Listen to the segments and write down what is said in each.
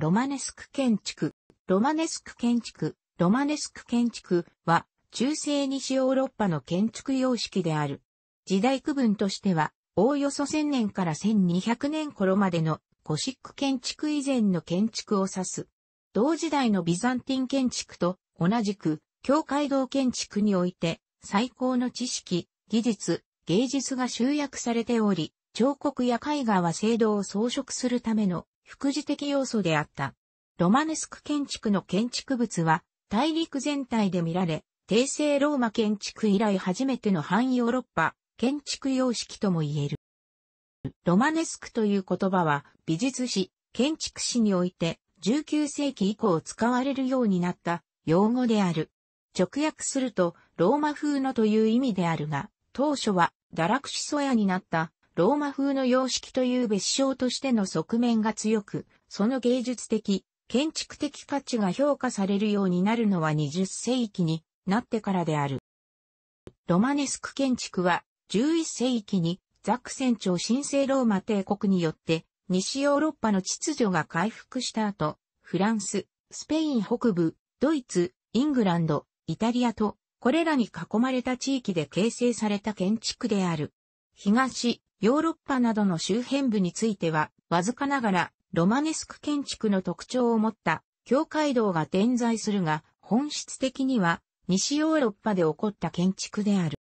ロマネスク建築。ロマネスク建築、ロマネスク建築は中世西ヨーロッパの建築様式である。時代区分としては、おおよそ1000年から1200年頃までのゴシック建築以前の建築を指す。同時代のビザンティン建築と同じく、教会堂建築において最高の知識、技術、芸術が集約されており、彫刻や絵画は聖堂を装飾するための副次的要素であった。ロマネスク建築の建築物は大陸全体で見られ、帝政ローマ建築以来初めての反ヨーロッパ建築様式とも言える。ロマネスクという言葉は美術史、建築史において19世紀以降使われるようになった用語である。直訳するとローマ風のという意味であるが、当初は堕落しそやになったローマ風の様式という別称としての側面が強く、その芸術的、建築的価値が評価されるようになるのは20世紀になってからである。ロマネスク建築は11世紀にザクセン朝神聖ローマ帝国によって西ヨーロッパの秩序が回復した後、フランス、スペイン北部、ドイツ、イングランド、イタリアと、これらに囲まれた地域で形成された建築である。東、ヨーロッパなどの周辺部については、わずかながら、ロマネスク建築の特徴を持った教会堂が点在するが、本質的には西ヨーロッパで起こった建築である。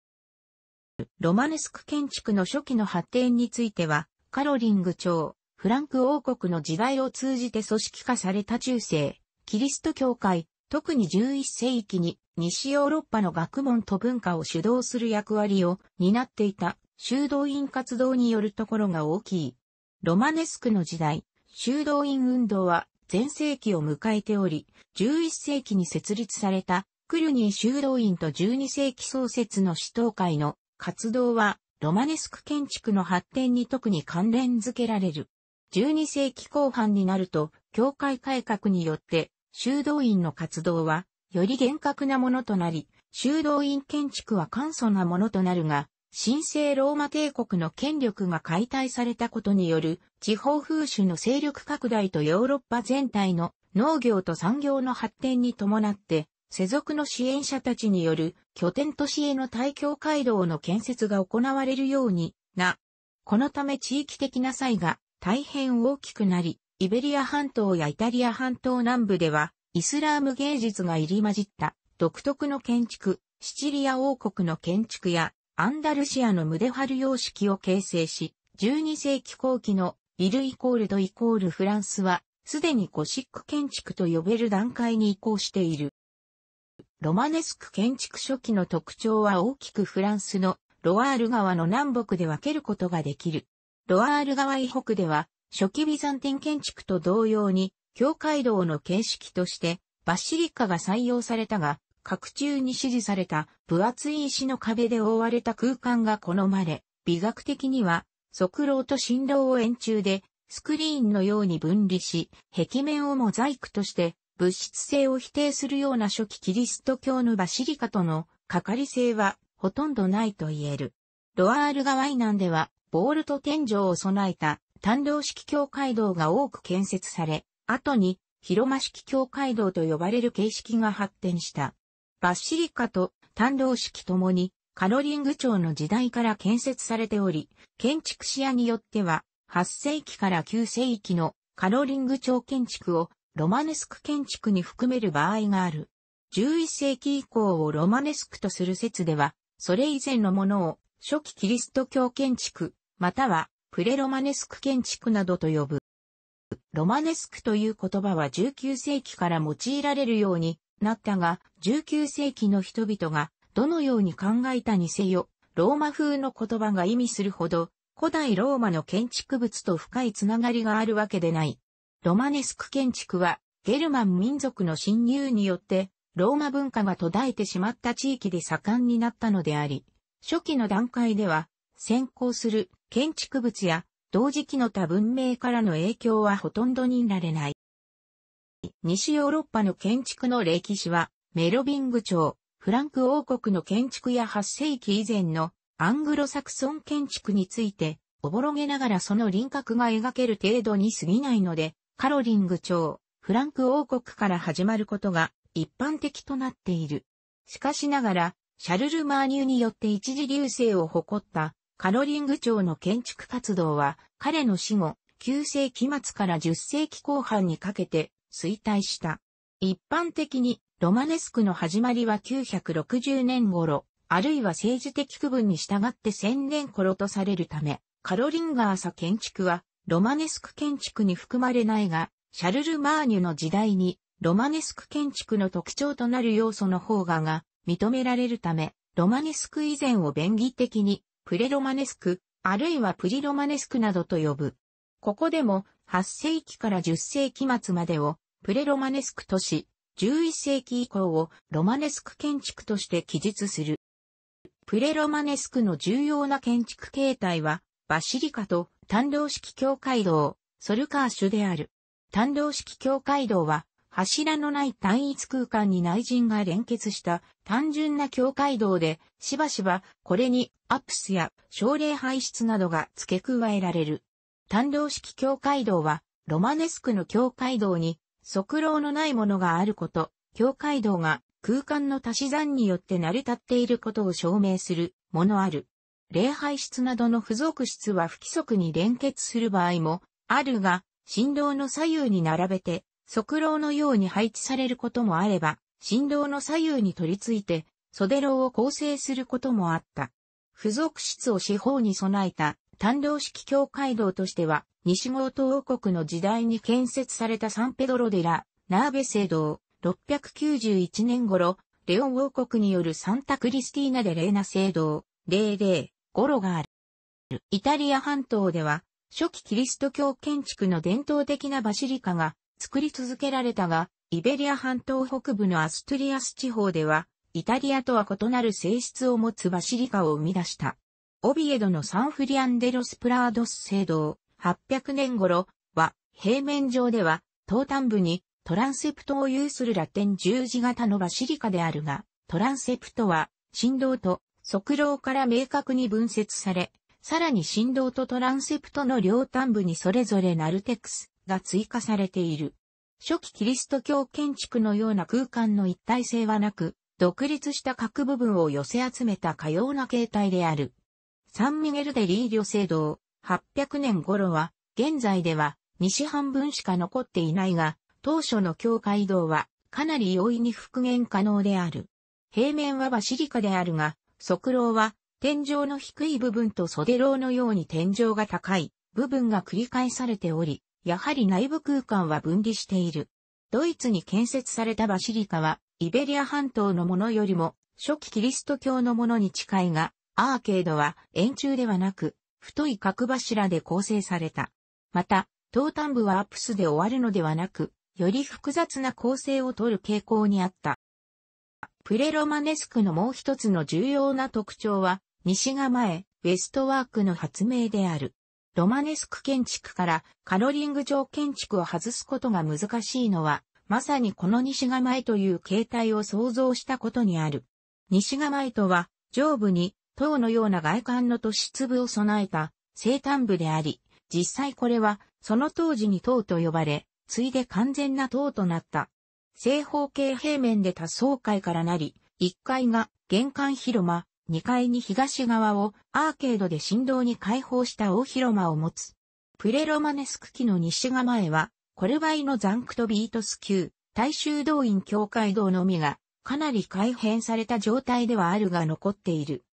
ロマネスク建築の初期の発展については、カロリング朝、フランク王国の時代を通じて組織化された中世、キリスト教会、特に11世紀に西ヨーロッパの学問と文化を主導する役割を担っていた修道院活動によるところが大きい。ロマネスクの時代、修道院運動は前世紀を迎えており、11世紀に設立されたクルニー修道院と12世紀創設の指導会の活動はロマネスク建築の発展に特に関連づけられる。12世紀後半になると、教会改革によって修道院の活動はより厳格なものとなり、修道院建築は簡素なものとなるが、神聖ローマ帝国の権力が解体されたことによる地方風習の勢力拡大とヨーロッパ全体の農業と産業の発展に伴って世俗の支援者たちによる拠点都市への大教街道の建設が行われるようにな。このため地域的な差異が大変大きくなり、イベリア半島やイタリア半島南部ではイスラーム芸術が入り混じった独特の建築、シチリア王国の建築やアンダルシアのムデハル様式を形成し、12世紀後期のビルイコールドイコールフランスは、すでにゴシック建築と呼べる段階に移行している。ロマネスク建築初期の特徴は大きくフランスのロワール川の南北で分けることができる。ロワール川以北では、初期ビザンティン建築と同様に、教会道の形式として、バシリカが採用されたが、角柱に支持された分厚い石の壁で覆われた空間が好まれ、美学的には、側楼と振動を円柱で、スクリーンのように分離し、壁面をモザイクとして、物質性を否定するような初期キリスト教のバシリカとの、かかり性は、ほとんどないと言える。ロアール川ナ南では、ボールと天井を備えた、単道式教会堂が多く建設され、後に、広間式教会堂と呼ばれる形式が発展した。バッシリカと単老式ともにカロリング朝の時代から建設されており、建築士屋によっては8世紀から9世紀のカロリング朝建築をロマネスク建築に含める場合がある。11世紀以降をロマネスクとする説では、それ以前のものを初期キリスト教建築、またはプレロマネスク建築などと呼ぶ。ロマネスクという言葉は19世紀から用いられるようになったが、19世紀の人々がどのように考えたにせよ、ローマ風の言葉が意味するほど、古代ローマの建築物と深いつながりがあるわけでない。ロマネスク建築は、ゲルマン民族の侵入によって、ローマ文化が途絶えてしまった地域で盛んになったのであり、初期の段階では、先行する建築物や同時期の他文明からの影響はほとんどになれない。西ヨーロッパの建築の歴史は、メロビング朝、フランク王国の建築や8世紀以前のアングロサクソン建築について、おぼろげながらその輪郭が描ける程度に過ぎないので、カロリング朝、フランク王国から始まることが一般的となっている。しかしながら、シャルル・マーニュによって一時流星を誇ったカロリング朝の建築活動は、彼の死後、9世紀末から10世紀後半にかけて衰退した。一般的に、ロマネスクの始まりは960年頃、あるいは政治的区分に従って1000年頃とされるため、カロリンガーサ建築は、ロマネスク建築に含まれないが、シャルル・マーニュの時代に、ロマネスク建築の特徴となる要素の方がが、認められるため、ロマネスク以前を便宜的に、プレロマネスク、あるいはプリロマネスクなどと呼ぶ。ここでも、8世紀から10世紀末までを、プレロマネスク都市、11世紀以降をロマネスク建築として記述する。プレロマネスクの重要な建築形態は、バシリカと単道式教会堂、ソルカーシュである。単道式教会堂は、柱のない単一空間に内陣が連結した単純な教会堂で、しばしばこれにアップスや奨励排出などが付け加えられる。単道式教会堂は、ロマネスクの教会堂に側廊のないものがあること、境界道が空間の足し算によって成り立っていることを証明するものある。礼拝室などの付属室は不規則に連結する場合もあるが、振動の左右に並べて、側廊のように配置されることもあれば、振動の左右に取り付いて、袖廊を構成することもあった。付属室を四方に備えた単量式教会堂としては、西豪東王国の時代に建設されたサンペドロデラ、ナーベ聖堂、691年頃、レオン王国によるサンタクリスティーナでレーナ聖堂、00、ロがある。イタリア半島では、初期キリスト教建築の伝統的なバシリカが作り続けられたが、イベリア半島北部のアストリアス地方では、イタリアとは異なる性質を持つバシリカを生み出した。オビエドのサンフリアンデロスプラードス聖堂、800年頃は、平面上では、東端部にトランセプトを有するラテン十字型のバシリカであるが、トランセプトは、振動と側廊から明確に分節され、さらに振動とトランセプトの両端部にそれぞれナルテクスが追加されている。初期キリスト教建築のような空間の一体性はなく、独立した各部分を寄せ集めたかような形態である。サンミゲルデリー旅聖堂、800年頃は、現在では西半分しか残っていないが、当初の教会堂はかなり容易に復元可能である。平面はバシリカであるが、側廊は天井の低い部分と袖楼のように天井が高い部分が繰り返されており、やはり内部空間は分離している。ドイツに建設されたバシリカは、イベリア半島のものよりも、初期キリスト教のものに近いが、アーケードは円柱ではなく、太い角柱で構成された。また、東端部はアップスで終わるのではなく、より複雑な構成をとる傾向にあった。プレロマネスクのもう一つの重要な特徴は、西構え、ウェストワークの発明である。ロマネスク建築からカロリング上建築を外すことが難しいのは、まさにこの西構えという形態を想像したことにある。西構えとは、上部に塔のような外観の突出部を備えた生誕部であり、実際これはその当時に塔と呼ばれ、ついで完全な塔となった。正方形平面で多層階からなり、1階が玄関広間、2階に東側をアーケードで振動に開放した大広間を持つ。プレロマネスク期の西側へは、コルバイのザンクトビートス級、大衆動員教会堂のみが、かなり改変された状態ではあるが残っている。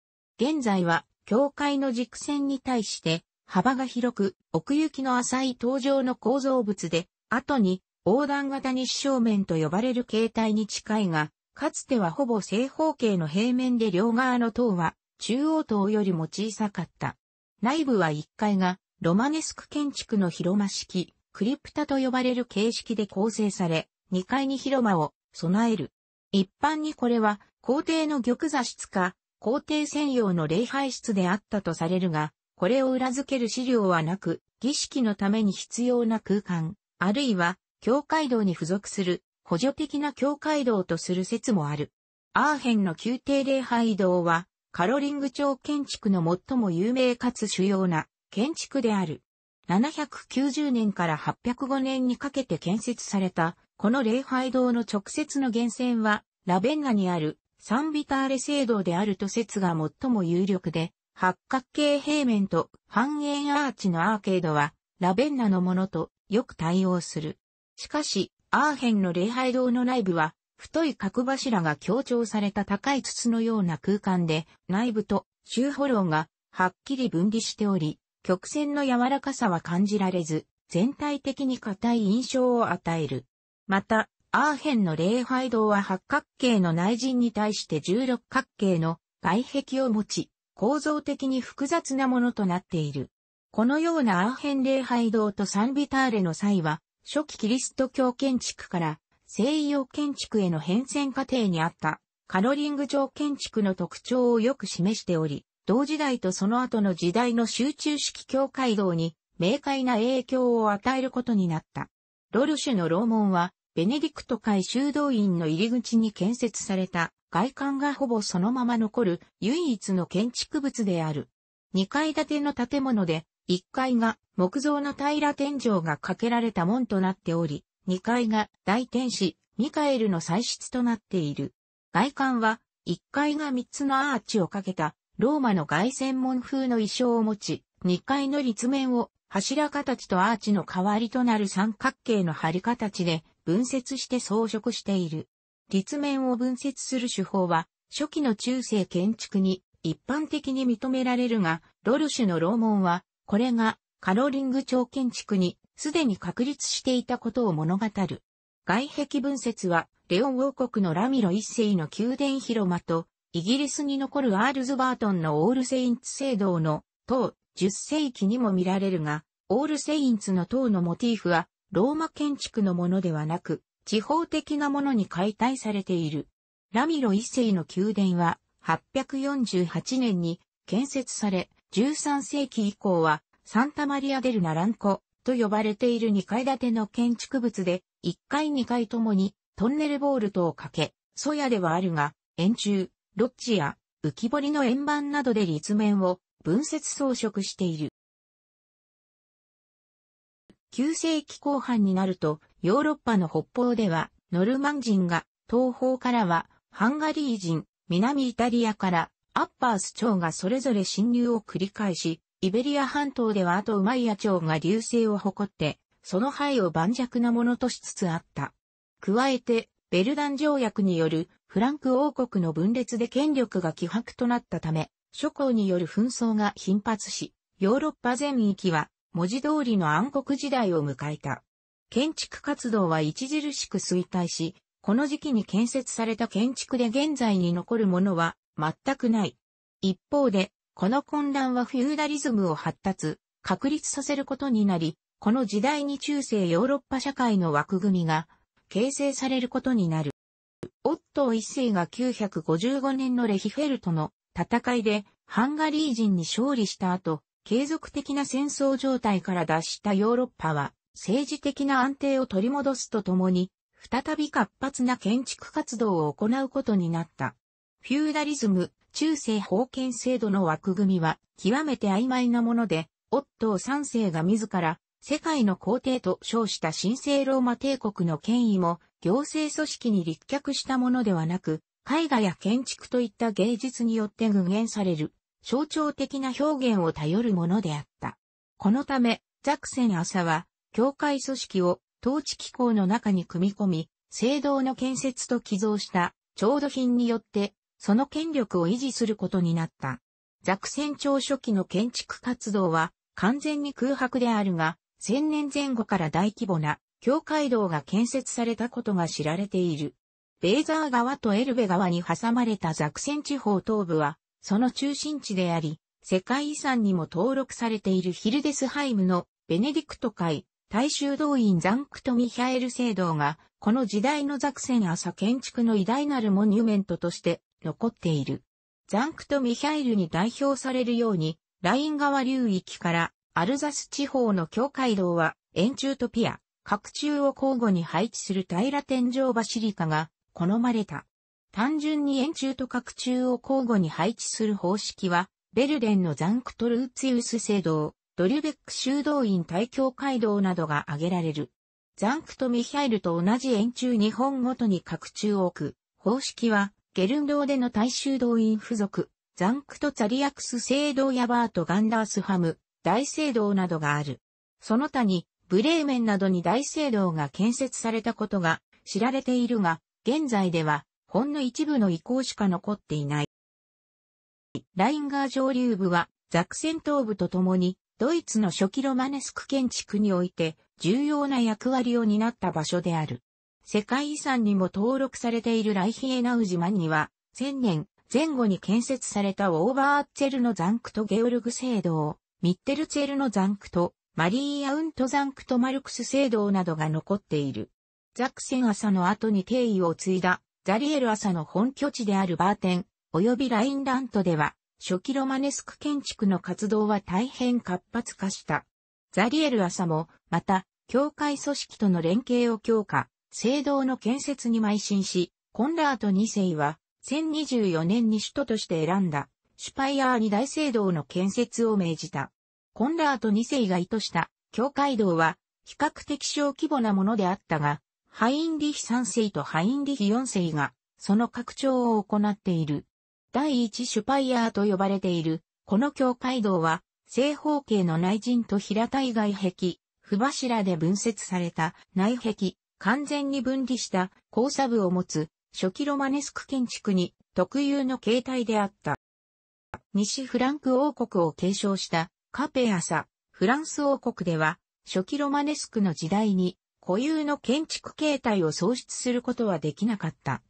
現在は、教会の軸線に対して、幅が広く、奥行きの浅い登場の構造物で、後に、横断型日照面と呼ばれる形態に近いが、かつてはほぼ正方形の平面で両側の塔は、中央塔よりも小さかった。内部は1階が、ロマネスク建築の広間式、クリプタと呼ばれる形式で構成され、2階に広間を備える。一般にこれは、皇帝の玉座室か、皇帝専用の礼拝室であったとされるが、これを裏付ける資料はなく、儀式のために必要な空間、あるいは、教会道に付属する、補助的な教会道とする説もある。アーヘンの宮廷礼拝堂は、カロリング町建築の最も有名かつ主要な建築である。790年から805年にかけて建設された、この礼拝堂の直接の源泉は、ラベンガにあるサンビターレ聖堂であると説が最も有力で、八角形平面と半円アーチのアーケードは、ラベンナのものとよく対応する。しかし、アーヘンの礼拝堂の内部は、太い角柱が強調された高い筒のような空間で、内部と周波楼がはっきり分離しており、曲線の柔らかさは感じられず、全体的に硬い印象を与える。また、アーヘンの礼拝堂は八角形の内陣に対して十六角形の外壁を持ち、構造的に複雑なものとなっている。このようなアーヘン礼拝堂とサンビターレの際は、初期キリスト教建築から西洋建築への変遷過程にあったカロリング城建築の特徴をよく示しており、同時代とその後の時代の集中式教会堂に明快な影響を与えることになった。ロルシュの楼門はベネディクト会修道院の入り口に建設された外観がほぼそのまま残る唯一の建築物である。2階建ての建物で、1階が木造の平ら天井がかけられた門となっており、2階が大天使、ミカエルの祭室となっている。外観は、1階が3つのアーチをかけた、ローマの外線門風の衣装を持ち、2階の立面を柱形とアーチの代わりとなる三角形の張り形で、分節して装飾している。立面を分節する手法は、初期の中世建築に一般的に認められるが、ロルシュの楼門は、これがカロリング町建築にすでに確立していたことを物語る。外壁分節は、レオン王国のラミロ一世の宮殿広間と、イギリスに残るアールズバートンのオールセインツ聖堂の塔、10世紀にも見られるが、オールセインツの塔のモチーフは、ローマ建築のものではなく、地方的なものに解体されている。ラミロ一世の宮殿は、848年に建設され、13世紀以降は、サンタマリア・デル・ナランコと呼ばれている2階建ての建築物で、1階2階ともにトンネルボールトをかけ、ソヤではあるが、円柱、ロッジや浮き彫りの円盤などで立面を分節装飾している。9世紀後半になると、ヨーロッパの北方では、ノルマン人が、東方からは、ハンガリー人、南イタリアから、アッパース朝がそれぞれ侵入を繰り返し、イベリア半島ではあとウマイア朝が流星を誇って、その範囲を盤石なものとしつつあった。加えて、ベルダン条約によるフランク王国の分裂で権力が希薄となったため、諸侯による紛争が頻発し、ヨーロッパ全域は文字通りの暗黒時代を迎えた。建築活動は著しく衰退し、この時期に建設された建築で現在に残るものは全くない。一方で、この混乱はフューダリズムを発達、確立させることになり、この時代に中世ヨーロッパ社会の枠組みが形成されることになる。オットー一世が955年のレヒフェルトの戦いでハンガリー人に勝利した後、継続的な戦争状態から脱したヨーロッパは、政治的な安定を取り戻すとともに、再び活発な建築活動を行うことになった。フューダリズム、中世封建制度の枠組みは極めて曖昧なもので、オットー三世が自ら世界の皇帝と称した神聖ローマ帝国の権威も行政組織に立脚したものではなく、絵画や建築といった芸術によって具現される象徴的な表現を頼るものであった。このため、ザクセン朝は、教会組織を統治機構の中に組み込み、聖堂の建設と寄贈した調度品によって、その権力を維持することになった。ザクセン朝初期の建築活動は完全に空白であるが、千年前後から大規模な教会堂が建設されたことが知られている。ベーザー川とエルベ川に挟まれたザクセン地方東部は、その中心地であり、世界遺産にも登録されているヒルデスハイムのベネディクト会、大衆動員ザンクトミヒャエル聖堂が、この時代のザクセン朝建築の偉大なるモニュメントとして残っている。ザンクトミヒャエルに代表されるように、ライン川流域からアルザス地方の境界道は、円柱とピア、角柱を交互に配置する平天井バシリカが好まれた。単純に円柱と角柱を交互に配置する方式は、ベルデンのザンクトルーツィウス聖堂、ドリュベック修道院大教会堂などが挙げられる。ザンクトミヒャイルと同じ円柱2本ごとに角柱を置く。方式は、ゲルンドでの大修道院付属、ザンクトツァリアクス聖堂やバート・ガンダースハム、大聖堂などがある。その他に、ブレーメンなどに大聖堂が建設されたことが知られているが、現在ではほんの一部の遺構しか残っていない。ラインガー上流部は、ザクセン東部とともに、ドイツの初期ロマネスク建築において、重要な役割を担った場所である。世界遺産にも登録されているライヒエナウ島には、1000年前後に建設されたオーバーッツェルのザンクとゲオルグ聖堂、ミッテルツェルのザンクと、マリーアウントザンクとマルクス聖堂などが残っている。ザクセン朝の後に定位を継いだザリエル朝の本拠地であるバーテン、及びラインラントでは、初期ロマネスク建築の活動は大変活発化した。ザリエル朝も、また、教会組織との連携を強化、聖堂の建設に邁進し、コンラート2世は、1024年に首都として選んだ、シュパイアーに大聖堂の建設を命じた。コンラート2世が意図した、教会堂は、比較的小規模なものであったが、ハインリヒ3世とハインリヒ4世が、その拡張を行っている。第一シュパイアーと呼ばれている、この教会堂は、正方形の内陣と平たい外壁、不柱で分節された内壁、完全に分離した交差部を持つ初期ロマネスク建築に特有の形態であった。西フランク王国を継承したカペアサ、フランス王国では初期ロマネスクの時代に固有の建築形態を創出することはできなかった。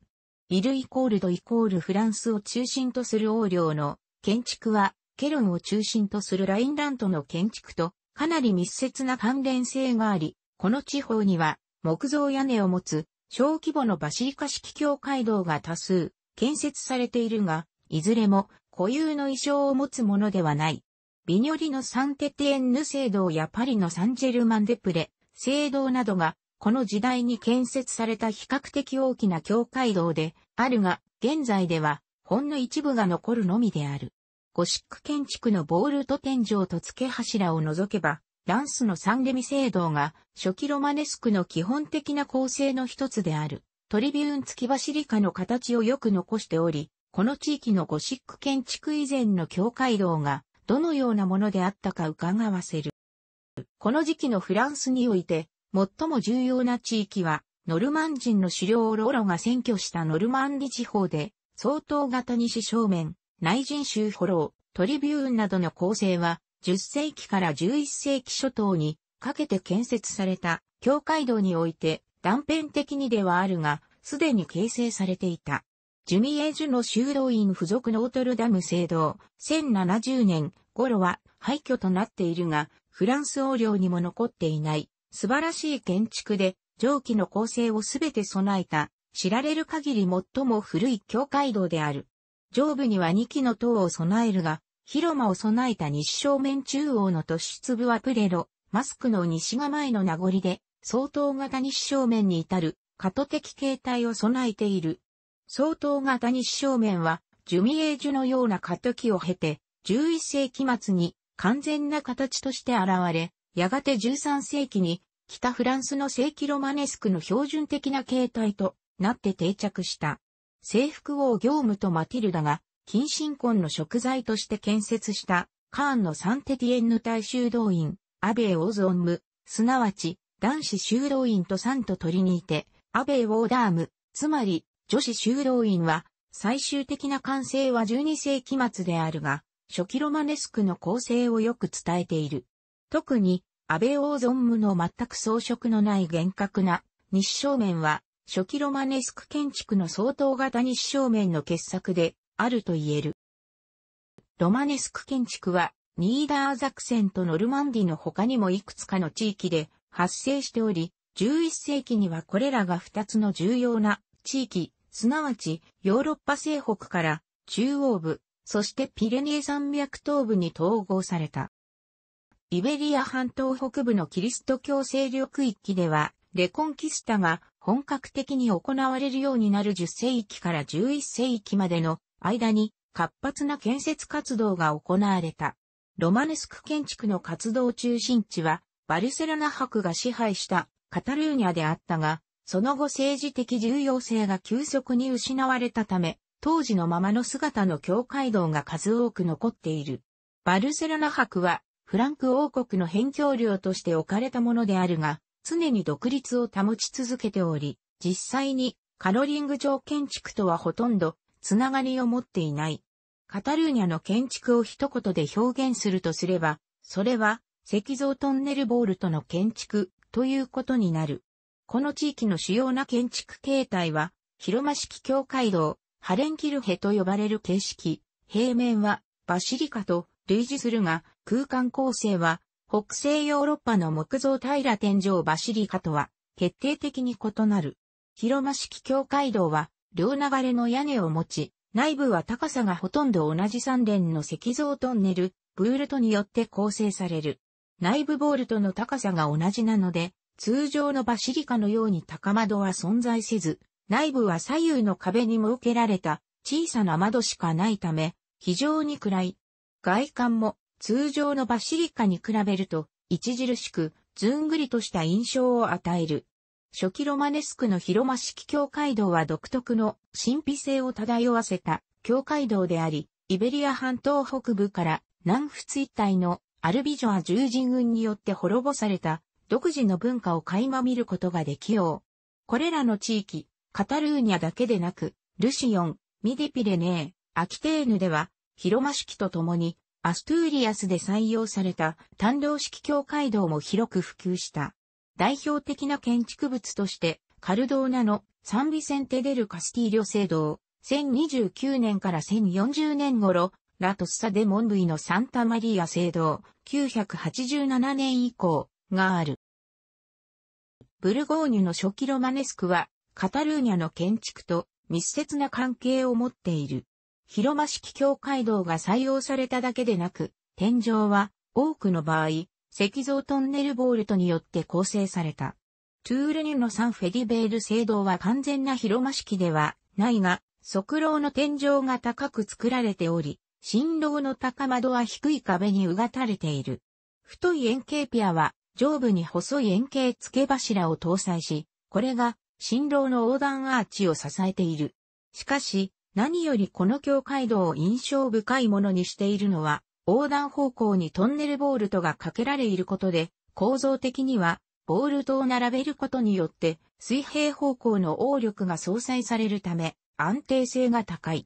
イルイコールドイコールフランスを中心とする横領の建築は、ケロンを中心とするラインラントの建築とかなり密接な関連性があり、この地方には木造屋根を持つ小規模のバシリカ式教会堂が多数建設されているが、いずれも固有の意匠を持つものではない。ビニョリのサンテティエンヌ聖堂やパリのサンジェルマンデプレ、聖堂などが、この時代に建設された比較的大きな教会堂であるが、現在では、ほんの一部が残るのみである。ゴシック建築のボールと天井と付け柱を除けば、ランスのサンレミ聖堂が初期ロマネスクの基本的な構成の一つである。トリビューン付き走り下の形をよく残しており、この地域のゴシック建築以前の教会堂がどのようなものであったか伺わせる。この時期のフランスにおいて、最も重要な地域は、ノルマン人の狩猟をロロが占拠したノルマンディ地方で、相当型西正面、内人州フォロー、トリビューンなどの構成は、10世紀から11世紀初頭にかけて建設された、教会道において断片的にではあるが、すでに形成されていた。ジュミエージュの修道院附属ノートルダム聖堂、1070年頃は廃墟となっているが、フランス王領にも残っていない、素晴らしい建築で、蒸気の構成をすべて備えた、知られる限り最も古い教会堂である。上部には2基の塔を備えるが、広間を備えた西正面中央の突出部はプレロ、マスクの西構えの名残で、相当型西正面に至る、過渡的形態を備えている。相当型西正面は、ジュミエージュのような過渡期を経て、11世紀末に完全な形として現れ、やがて13世紀に北フランスの正規ロマネスクの標準的な形態となって定着した。征服王業務とマティルダが近親婚の食材として建設したカーンのサンテティエンヌ大修道院、アベーオゾンム、すなわち男子修道院とサント取りにいて、アベーオーダーム、つまり女子修道院は最終的な完成は12世紀末であるが、初期ロマネスクの構成をよく伝えている。特に、安倍王存無の全く装飾のない厳格な日照面は、初期ロマネスク建築の相当型日正面の傑作であると言える。ロマネスク建築は、ニーダーザクセンとノルマンディの他にもいくつかの地域で発生しており、11世紀にはこれらが2つの重要な地域、すなわちヨーロッパ西北から中央部、そしてピレネー山脈東部に統合された。イベリア半島北部のキリスト教勢力域では、レコンキスタが本格的に行われるようになる10世紀から11世紀までの間に活発な建設活動が行われた。ロマネスク建築の活動中心地はバルセロナ博が支配したカタルーニャであったが、その後政治的重要性が急速に失われたため、当時のままの姿の教会堂が数多く残っている。バルセロナ博は、フランク王国の辺境領として置かれたものであるが、常に独立を保ち続けており、実際にカロリング城建築とはほとんどつながりを持っていない。カタルーニャの建築を一言で表現するとすれば、それは石像トンネルボールとの建築ということになる。この地域の主要な建築形態は、広間式教会堂、ハレンキルヘと呼ばれる形式、平面はバシリカと類似するが、空間構成は北西ヨーロッパの木造平天井バシリカとは決定的に異なる。広間式教会堂は両流れの屋根を持ち、内部は高さがほとんど同じ三連の石像トンネル、ブールトによって構成される。内部ボールトの高さが同じなので、通常のバシリカのように高窓は存在せず、内部は左右の壁に設けられた小さな窓しかないため、非常に暗い。外観も通常のバシリカに比べると、著しく、ずんぐりとした印象を与える。初期ロマネスクの広間式教会堂は独特の神秘性を漂わせた教会堂であり、イベリア半島北部から南仏一帯のアルビジョア十人軍によって滅ぼされた独自の文化を垣間見ることができよう。これらの地域、カタルーニャだけでなく、ルシオン、ミディピレネー、アキテーヌでは、広間式と共に、アストゥーリアスで採用された単道式教会堂も広く普及した。代表的な建築物として、カルドーナのサンビセンテデルカスティーリョ聖堂、1029年から1040年頃、ラトッサデモンブイのサンタマリア聖堂、987年以降、がある。ブルゴーニュの初期ロマネスクは、カタルーニャの建築と密接な関係を持っている。広間式教会道が採用されただけでなく、天井は多くの場合、石像トンネルボールトによって構成された。トゥールニュのサンフェディベール聖堂は完全な広間式ではないが、側廊の天井が高く作られており、新郎の高窓は低い壁にうがたれている。太い円形ピアは上部に細い円形付け柱を搭載し、これが新郎の横断アーチを支えている。しかし、何よりこの境界道を印象深いものにしているのは、横断方向にトンネルボールトがかけられいることで、構造的には、ボールトを並べることによって、水平方向の応力が相殺されるため、安定性が高い。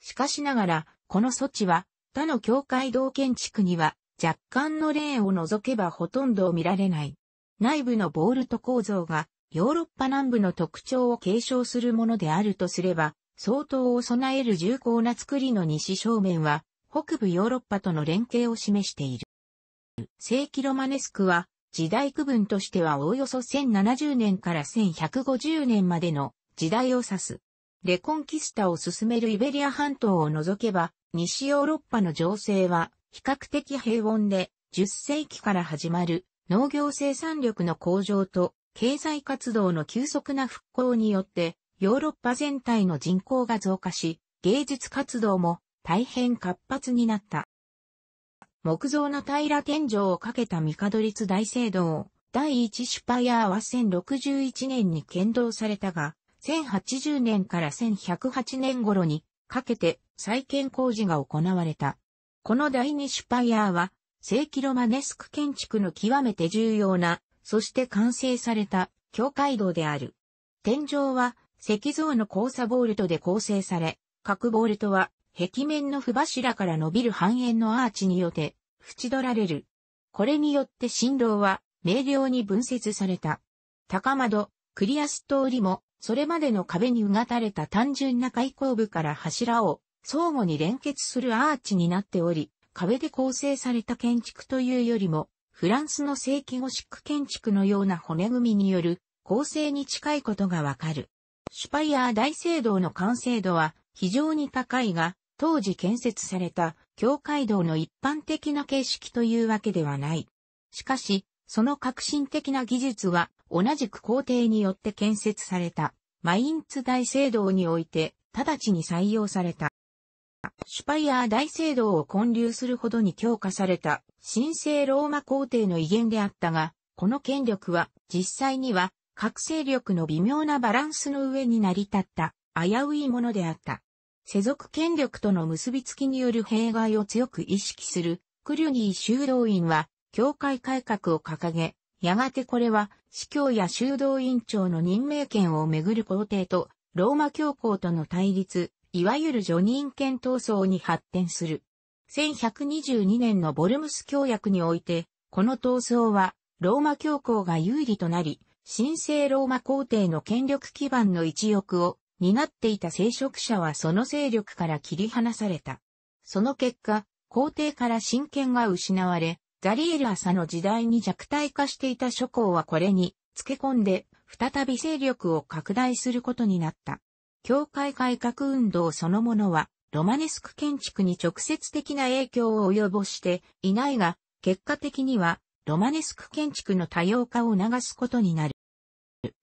しかしながら、この措置は、他の境界道建築には、若干のレーンを除けばほとんど見られない。内部のボールト構造がヨーロッパ南部の特徴を継承するものであるとすれば、相当を備える重厚な作りの西正面は、北部ヨーロッパとの連携を示している。正キロマネスクは、時代区分としてはおおよそ1070年から1150年までの時代を指す。レコンキスタを進めるイベリア半島を除けば、西ヨーロッパの情勢は比較的平穏で、10世紀から始まる農業生産力の向上と経済活動の急速な復興によって、ヨーロッパ全体の人口が増加し、芸術活動も大変活発になった。木造の平天井をかけた帝立大聖堂、第一シュパイアは1061年に建造されたが、1080年から1108年頃にかけて再建工事が行われた。この第二シュパイアは、正規ロマネスク建築の極めて重要なそして完成された教会堂である。天井は石像の交差ボルトで構成され、各ボルトは壁面の不柱から伸びる半円のアーチによって縁取られる。これによって新郎は明瞭に分節された。高窓、クリアス通りも、それまでの壁にうがたれた単純な開口部から柱を相互に連結するアーチになっており、壁で構成された建築というよりも、フランスの正規ゴシック建築のような骨組みによる構成に近いことがわかる。シュパイアー大聖堂の完成度は非常に高いが、当時建設された教会堂の一般的な形式というわけではない。しかし、その革新的な技術は同じく皇帝によって建設されたマインツ大聖堂において直ちに採用された。シュパイアー大聖堂を建立するほどに強化された神聖ローマ皇帝の威厳であったが、この権力は実際には各勢力の微妙なバランスの上に成り立った危ういものであった。世俗権力との結びつきによる弊害を強く意識するクリュニー修道院は教会改革を掲げ、やがてこれは司教や修道院長の任命権をめぐる皇帝とローマ教皇との対立、いわゆるジョニン権闘争に発展する。1122年のボルムス協約において、この闘争は、ローマ教皇が有利となり、神聖ローマ皇帝の権力基盤の一翼を担っていた聖職者はその勢力から切り離された。その結果、皇帝から神権が失われ、ザリエル朝の時代に弱体化していた諸侯はこれに付け込んで、再び勢力を拡大することになった。教会改革運動そのものは、ロマネスク建築に直接的な影響を及ぼしていないが、結果的には、ロマネスク建築の多様化を促すことになる。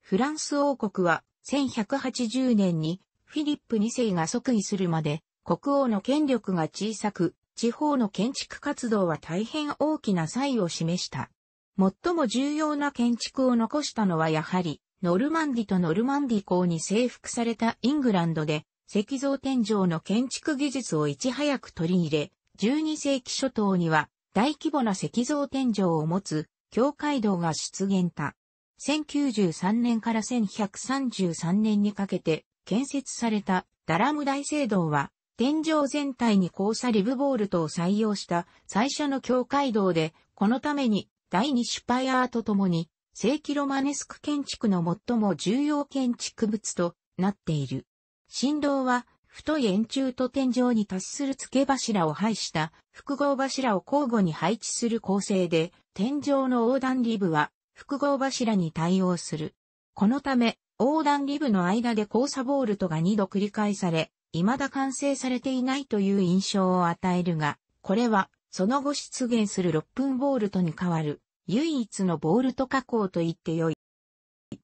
フランス王国は、1180年に、フィリップ2世が即位するまで、国王の権力が小さく、地方の建築活動は大変大きな差異を示した。最も重要な建築を残したのはやはり、ノルマンディとノルマンディ港に征服されたイングランドで、石像天井の建築技術をいち早く取り入れ、12世紀初頭には大規模な石像天井を持つ教会堂が出現た。1093年から1133年にかけて建設されたダラム大聖堂は、天井全体に交差リブボールトを採用した最初の教会堂で、このために第2シュパイアーと共に正規ロマネスク建築の最も重要建築物となっている。振動は、太い円柱と天井に達する付け柱を配した複合柱を交互に配置する構成で、天井の横断リブは複合柱に対応する。このため、横断リブの間で交差ボールトが2度繰り返され、未だ完成されていないという印象を与えるが、これは、その後出現する6分ボールトに変わる唯一のボールト加工と言ってよい。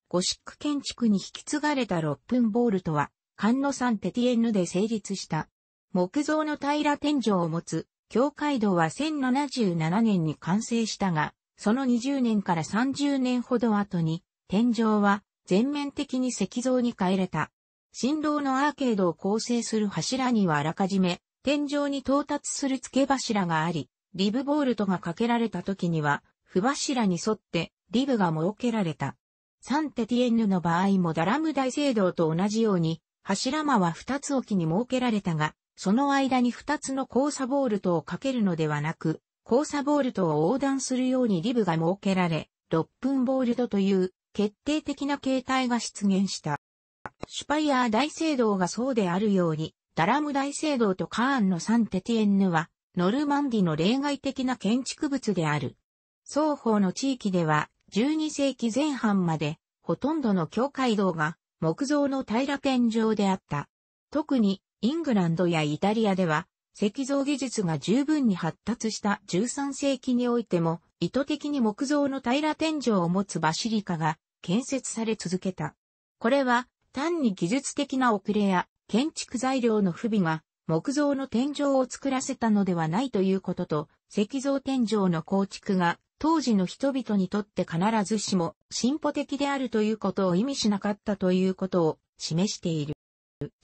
ゴシック建築に引き継がれた6分ボールトは、カンノサンテティエンヌで成立した。木造の平ら天井を持つ、教会堂は1077年に完成したが、その20年から30年ほど後に、天井は全面的に石像に変えれた。振動のアーケードを構成する柱にはあらかじめ、天井に到達する付け柱があり、リブボールトがかけられた時には、不柱に沿ってリブが設けられた。サンテティエンヌの場合もダラム大聖堂と同じように、柱間は二つ置きに設けられたが、その間に二つの交差ボールトをかけるのではなく、交差ボールトを横断するようにリブが設けられ、6分ボールドという決定的な形態が出現した。シュパイアー大聖堂がそうであるように、ダラム大聖堂とカーンのサンテティエンヌは、ノルマンディの例外的な建築物である。双方の地域では、12世紀前半まで、ほとんどの教会道が木造の平ら天井であった。特に、イングランドやイタリアでは、石像技術が十分に発達した13世紀においても、意図的に木造の平ら天井を持つバシリカが建設され続けた。これは、単に技術的な遅れや建築材料の不備が木造の天井を作らせたのではないということと、石像天井の構築が当時の人々にとって必ずしも進歩的であるということを意味しなかったということを示している。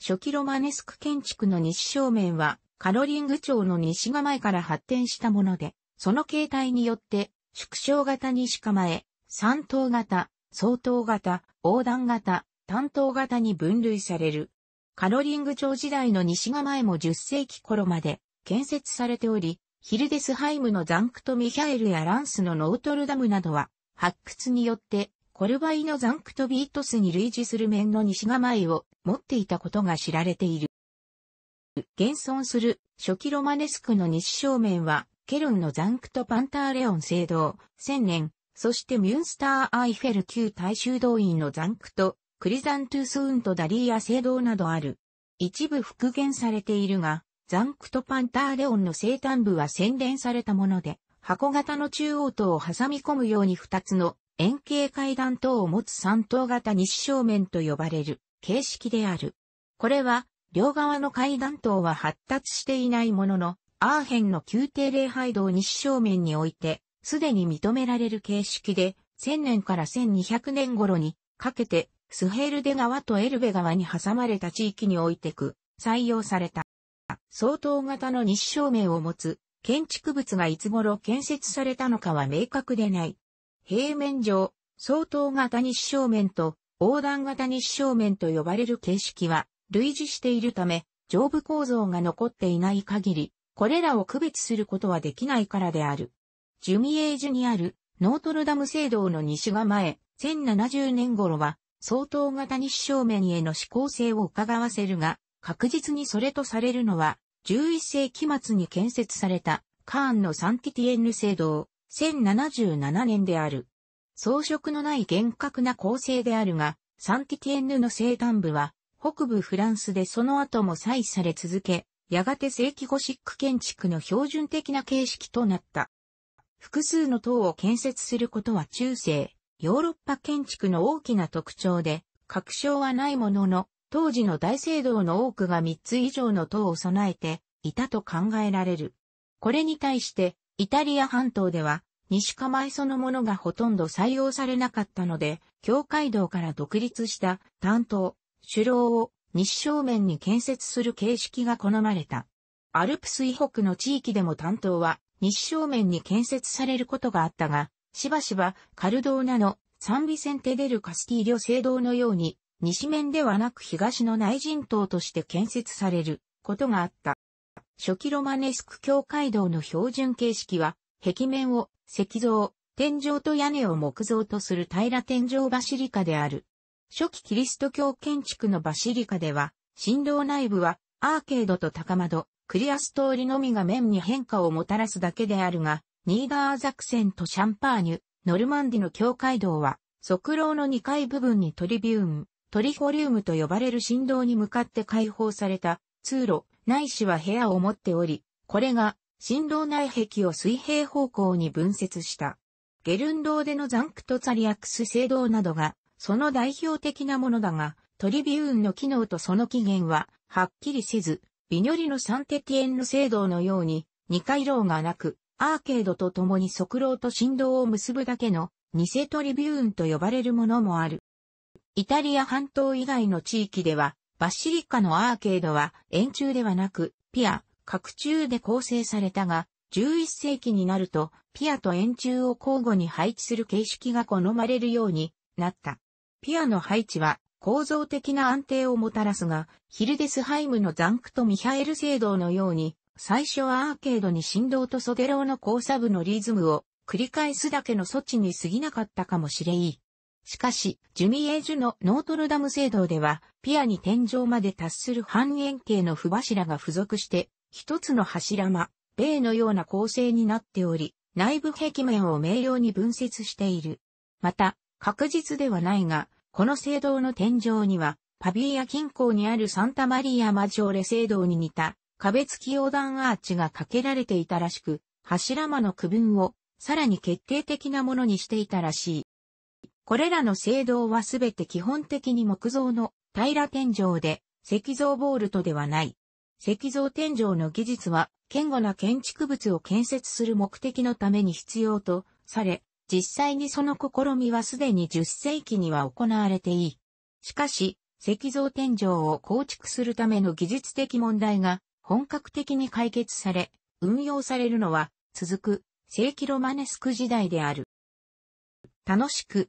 初期ロマネスク建築の西正面はカロリング町の西構えから発展したもので、その形態によって縮小型西構え、三等型、相当型、横断型、単等型に分類される。カロリング町時代の西構えも10世紀頃まで建設されており、ヒルデスハイムのザンクトミヒャエルやランスのノートルダムなどは、発掘によって、コルバイのザンクトビートスに類似する面の西構えを持っていたことが知られている。現存する初期ロマネスクの西正面は、ケルンのザンクトパンターレオン聖堂、千年、そしてミュンスターアイフェル旧大衆動員のザンクト、クリザントゥースウントダリーア聖堂などある。一部復元されているが、ザンクトパンターレオンの生誕部は洗練されたもので、箱型の中央塔を挟み込むように2つの円形階段塔を持つ三塔型西正面と呼ばれる形式である。これは、両側の階段塔は発達していないものの、アーヘンの宮廷礼拝堂西正面において、すでに認められる形式で、1000年から1200年頃にかけて、スヘルデ川とエルベ川に挟まれた地域においてく、採用された。相当型の日照明を持つ建築物がいつ頃建設されたのかは明確でない。平面上、相当型日照面と横断型日照面と呼ばれる形式は類似しているため、上部構造が残っていない限り、これらを区別することはできないからである。ジュミエージュにあるノートルダム聖堂の西側前、1070年頃は相当型日照面への指向性を伺わせるが、確実にそれとされるのは、11世紀末に建設されたカーンのサンティティエンヌ聖堂、1077年である。装飾のない厳格な構成であるが、サンティティエンヌの生誕部は、北部フランスでその後も採され続け、やがて正規ゴシック建築の標準的な形式となった。複数の塔を建設することは中世、ヨーロッパ建築の大きな特徴で、確証はないものの、当時の大聖堂の多くが3つ以上の塔を備えていたと考えられる。これに対して、イタリア半島では、西構えそのものがほとんど採用されなかったので、教会道から独立した担当、首楼を西正面に建設する形式が好まれた。アルプス以北の地域でも担当は西正面に建設されることがあったが、しばしばカルドーナのサンビセンテデルカスティーリョ聖堂のように西面ではなく東の内陣島として建設されることがあった。初期ロマネスク教会堂の標準形式は、壁面を石像、天井と屋根を木造とする平ら天井バシリカである。初期キリスト教建築のバシリカでは、新郎内部はアーケードと高窓、クリアストーリのみが面に変化をもたらすだけであるが、ニーダーザクセンとシャンパーニュ、ノルマンディの教会堂は、側廊の2階部分にトリビューン、トリフォリウムと呼ばれる振動に向かって解放された通路、ないしは部屋を持っており、これが振動内壁を水平方向に分節した。ゲルンドーでのザンクトツァリアクス制動などが、その代表的なものだが、トリビューンの機能とその起源は、はっきりせず、ビニョリのサンテティエンヌ制動のように、二回廊がなく、アーケードと共に側廊と振動を結ぶだけの、偽トリビューンと呼ばれるものもある。イタリア半島以外の地域では、バシリカのアーケードは円柱ではなく、ピア、角柱で構成されたが、11世紀になると、ピアと円柱を交互に配置する形式が好まれるようになった。ピアの配置は構造的な安定をもたらすが、ヒルデスハイムのザンクとミハエル聖堂のように、最初はアーケードに振動と袖楼の交差部のリズムを繰り返すだけの措置に過ぎなかったかもしれい。しかし、ジュミエージュのノートルダム聖堂では、ピアに天井まで達する半円形の不柱が付属して、一つの柱間、米のような構成になっており、内部壁面を明瞭に分節している。また、確実ではないが、この聖堂の天井には、パビーア近郊にあるサンタマリア・マジョーレ聖堂に似た壁付き横断アーチがかけられていたらしく、柱間の区分をさらに決定的なものにしていたらしい。これらの聖堂はすべて基本的に木造の平ら天井で、石造ボールトではない。石像天井の技術は、堅固な建築物を建設する目的のために必要とされ、実際にその試みはすでに10世紀には行われていい。しかし、石像天井を構築するための技術的問題が本格的に解決され、運用されるのは続く世紀ロマネスク時代である。楽しく、